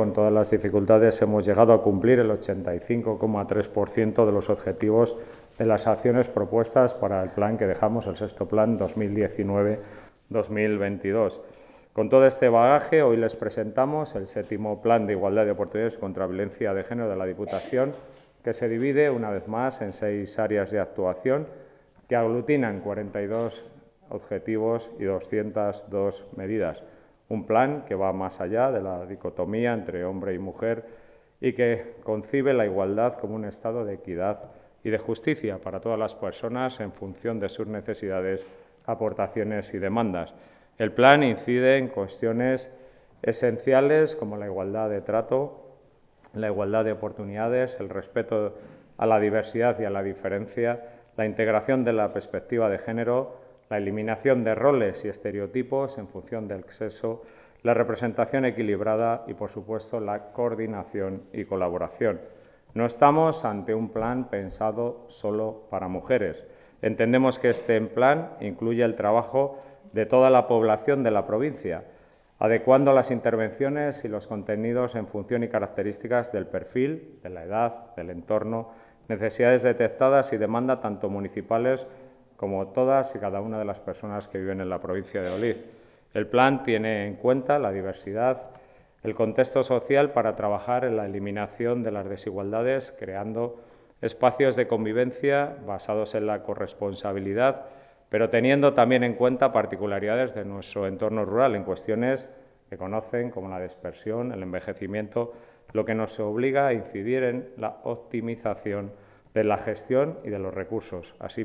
con todas las dificultades hemos llegado a cumplir el 85,3% de los objetivos de las acciones propuestas para el plan que dejamos, el sexto plan 2019-2022. Con todo este bagaje, hoy les presentamos el séptimo plan de igualdad de oportunidades contra violencia de género de la Diputación, que se divide una vez más en seis áreas de actuación que aglutinan 42 objetivos y 202 medidas un plan que va más allá de la dicotomía entre hombre y mujer y que concibe la igualdad como un estado de equidad y de justicia para todas las personas en función de sus necesidades, aportaciones y demandas. El plan incide en cuestiones esenciales como la igualdad de trato, la igualdad de oportunidades, el respeto a la diversidad y a la diferencia, la integración de la perspectiva de género, la eliminación de roles y estereotipos en función del sexo, la representación equilibrada y, por supuesto, la coordinación y colaboración. No estamos ante un plan pensado solo para mujeres. Entendemos que este plan incluye el trabajo de toda la población de la provincia, adecuando las intervenciones y los contenidos en función y características del perfil, de la edad, del entorno, necesidades detectadas y demanda tanto municipales como todas y cada una de las personas que viven en la provincia de Olid. El plan tiene en cuenta la diversidad, el contexto social para trabajar en la eliminación de las desigualdades, creando espacios de convivencia basados en la corresponsabilidad, pero teniendo también en cuenta particularidades de nuestro entorno rural en cuestiones que conocen como la dispersión, el envejecimiento, lo que nos obliga a incidir en la optimización de la gestión y de los recursos, así